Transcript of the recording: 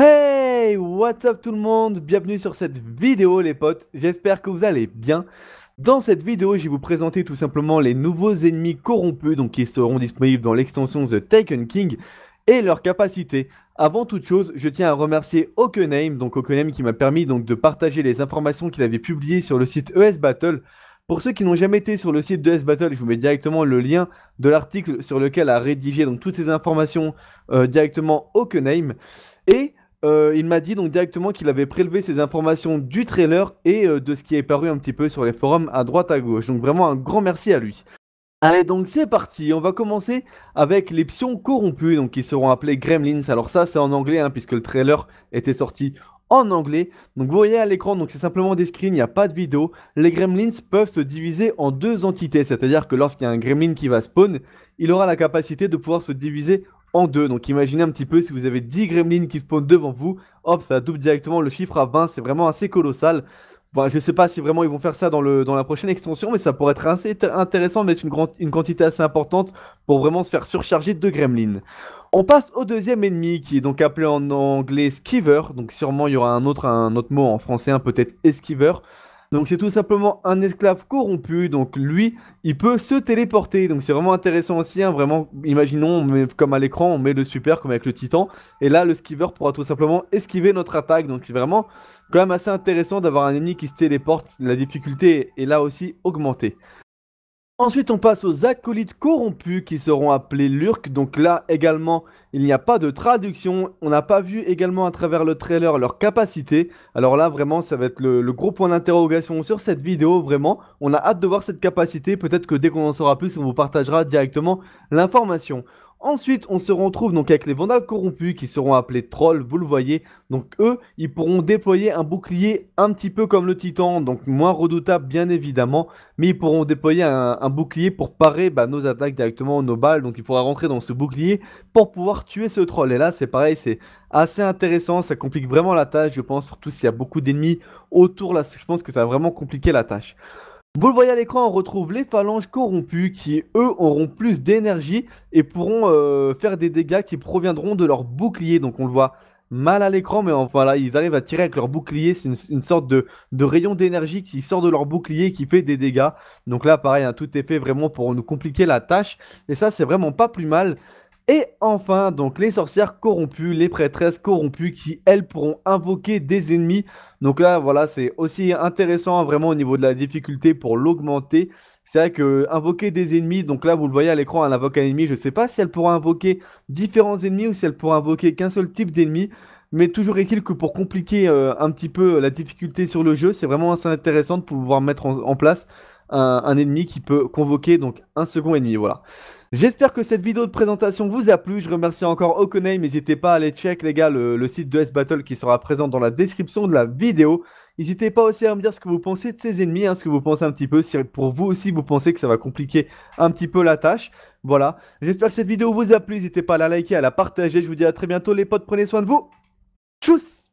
Hey, what's up tout le monde Bienvenue sur cette vidéo les potes, j'espère que vous allez bien. Dans cette vidéo, je vais vous présenter tout simplement les nouveaux ennemis corrompus donc qui seront disponibles dans l'extension The Taken King et leurs capacités. Avant toute chose, je tiens à remercier Okename, donc Okename qui m'a permis donc de partager les informations qu'il avait publiées sur le site ES Battle. Pour ceux qui n'ont jamais été sur le site de battle je vous mets directement le lien de l'article sur lequel a rédigé donc, toutes ces informations euh, directement Okename. Et euh, il m'a dit donc directement qu'il avait prélevé ces informations du trailer et euh, de ce qui est paru un petit peu sur les forums à droite à gauche. Donc vraiment un grand merci à lui. Allez donc c'est parti, on va commencer avec les pions corrompus, donc qui seront appelés Gremlins. Alors ça c'est en anglais hein, puisque le trailer était sorti en anglais. Donc vous voyez à l'écran, donc c'est simplement des screens, il n'y a pas de vidéo. Les gremlins peuvent se diviser en deux entités, c'est-à-dire que lorsqu'il y a un gremlin qui va spawn, il aura la capacité de pouvoir se diviser en deux. Donc imaginez un petit peu si vous avez 10 gremlins qui spawnent devant vous, hop, ça double directement le chiffre à 20, c'est vraiment assez colossal. Bon, je ne sais pas si vraiment ils vont faire ça dans, le, dans la prochaine extension, mais ça pourrait être assez intéressant de mettre une, une quantité assez importante pour vraiment se faire surcharger de gremlins. On passe au deuxième ennemi qui est donc appelé en anglais Skiver, donc sûrement il y aura un autre, un autre mot en français, hein, peut-être Esquiver. Donc c'est tout simplement un esclave corrompu, donc lui, il peut se téléporter. Donc c'est vraiment intéressant aussi, hein. vraiment, imaginons, comme à l'écran, on met le super comme avec le titan, et là le skiver pourra tout simplement esquiver notre attaque. Donc c'est vraiment quand même assez intéressant d'avoir un ennemi qui se téléporte, la difficulté est là aussi augmentée. Ensuite, on passe aux acolytes corrompus qui seront appelés Lurk. Donc là également, il n'y a pas de traduction. On n'a pas vu également à travers le trailer leur capacité. Alors là, vraiment, ça va être le, le gros point d'interrogation sur cette vidéo. Vraiment, on a hâte de voir cette capacité. Peut-être que dès qu'on en saura plus, on vous partagera directement l'information. Ensuite, on se retrouve donc avec les vandales corrompus qui seront appelés trolls, vous le voyez. Donc eux, ils pourront déployer un bouclier un petit peu comme le titan, donc moins redoutable bien évidemment, mais ils pourront déployer un, bouclier pour parer bah, nos attaques directement, nos balles. Donc il faudra rentrer dans ce bouclier pour pouvoir tuer ce troll. Et là, c'est pareil, c'est assez intéressant, ça complique vraiment la tâche, je pense, surtout s'il y a beaucoup d'ennemis autour là, je pense que ça va vraiment compliquer la tâche. Vous le voyez à l'écran, on retrouve les phalanges corrompues qui, eux, auront plus d'énergie et pourront euh, faire des dégâts qui proviendront de leur bouclier. Donc on le voit mal à l'écran, mais enfin là, ils arrivent à tirer avec leur bouclier. C'est une, sorte de, rayon d'énergie qui sort de leur bouclier qui fait des dégâts. Donc là, pareil, hein, tout est fait vraiment pour nous compliquer la tâche. Et ça, c'est vraiment pas plus mal. Et enfin, donc les sorcières corrompues, les prêtresses corrompues qui, elles, pourront invoquer des ennemis. Donc là, voilà, c'est aussi intéressant hein, vraiment au niveau de la difficulté pour l'augmenter. C'est vrai que euh, invoquer des ennemis, donc là, vous le voyez à l'écran, elle invoque un ennemi. Je ne sais pas si elle pourra invoquer différents ennemis ou si elle pourra invoquer qu'un seul type d'ennemi. Mais toujours est-il que pour compliquer euh, un petit peu euh, la difficulté sur le jeu, c'est vraiment assez intéressant de pouvoir mettre en, place un, un, ennemi qui peut convoquer donc un second ennemi. Voilà. J'espère que cette vidéo de présentation vous a plu. Je remercie encore mais N'hésitez pas à aller check, les gars, le, site de S-Battle qui sera présent dans la description de la vidéo. N'hésitez pas aussi à me dire ce que vous pensez de ces ennemis, hein, ce que vous pensez un petit peu, si pour vous aussi vous pensez que ça va compliquer un petit peu la tâche. Voilà, j'espère que cette vidéo vous a plu, n'hésitez pas à la liker, à la partager, je vous dis à très bientôt les potes, prenez soin de vous, tchuss